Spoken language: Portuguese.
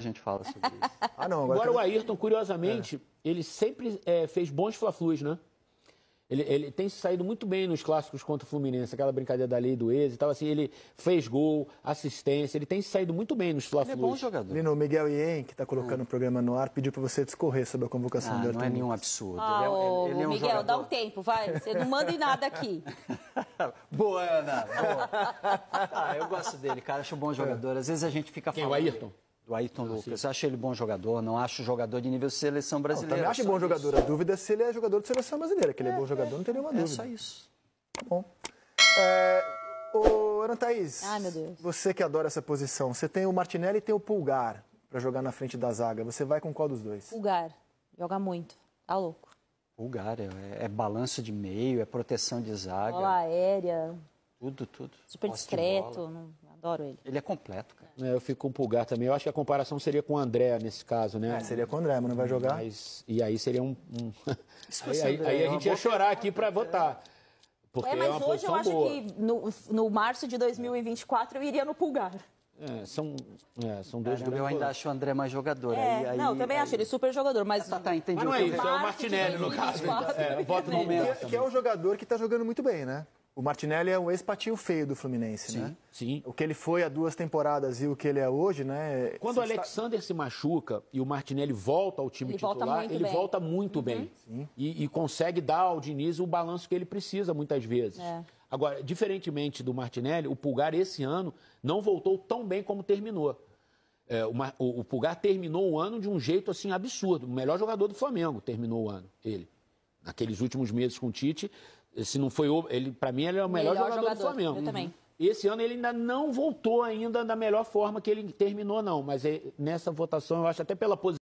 a gente fala sobre isso. ah, não. Agora, agora o Ayrton, curiosamente, é. ele sempre é, fez bons Flaflus, flus né? Ele, ele tem saído muito bem nos clássicos contra o Fluminense, aquela brincadeira da lei do ex e tal. Assim, ele fez gol, assistência, ele tem saído muito bem nos Flaflus. flus Ele é bom jogador. Lino, Miguel Ien, que está colocando o programa no ar, pediu para você discorrer sobre a convocação ah, do Ayrton. Não é nenhum absurdo. Ah, ele é, ele, ele é um Miguel, jogador... dá um tempo, vai. Você não manda em nada aqui. boa, Ana. Boa. Ah, eu gosto dele, cara. Acho um bom jogador. Às vezes a gente fica Quem, falando. Quem, o Ayrton? do Ayrton ah, Lucas. Sim. Acho ele bom jogador, não acho jogador de nível seleção brasileira. Não, também acho bom isso. jogador. A dúvida é se ele é jogador de seleção brasileira. Que ele é, é bom jogador, é, não tem nenhuma é dúvida. É só isso. Tá bom. É, ô, Ana Thaís, Ah, meu Deus. você que adora essa posição, você tem o Martinelli e tem o Pulgar para jogar na frente da zaga. Você vai com qual dos dois? Pulgar. Joga muito. Tá louco. Pulgar, é, é balanço de meio, é proteção de zaga. Bola aérea. Tudo, tudo. Super Poste discreto. Adoro ele. Ele é completo, cara. É, eu fico com o Pulgar também. Eu acho que a comparação seria com o André nesse caso, né? É, seria com o André, mas não vai jogar. Mas, e aí seria um. um... aí, aí, aí, a gente ia chorar aqui para votar. Porque é, é mas é hoje eu acho boa. que no, no março de 2024 eu iria no Pulgar. É, são, é, são dois jogadores. Eu ainda acho o André mais jogador. É, aí, aí, não, também aí... acho ele super jogador, mas. Tá, tá, entendi. Mas não é isso, é o Martinelli, no caso. 24, então. é, voto no momento. Né? Que, é um jogador que está jogando muito bem, né? O Martinelli é um ex-patinho feio do Fluminense, sim, né? Sim. O que ele foi há duas temporadas e o que ele é hoje, né? Quando o Alexander está... se machuca e o Martinelli volta ao time ele titular, volta ele bem. volta muito uhum. bem. E, e, consegue dar ao Diniz o balanço que ele precisa muitas vezes. É. Agora, diferentemente do Martinelli, o Pulgar esse ano não voltou tão bem como terminou. É, o, o, Pulgar terminou o ano de um jeito assim absurdo. O melhor jogador do Flamengo terminou o ano, ele naqueles últimos meses com o Tite, se não foi ele, para mim ele é o melhor, melhor jogador, jogador, do Flamengo. Eu também. Esse ano ele ainda não voltou ainda da melhor forma que ele terminou não, mas é, nessa votação eu acho até pela posição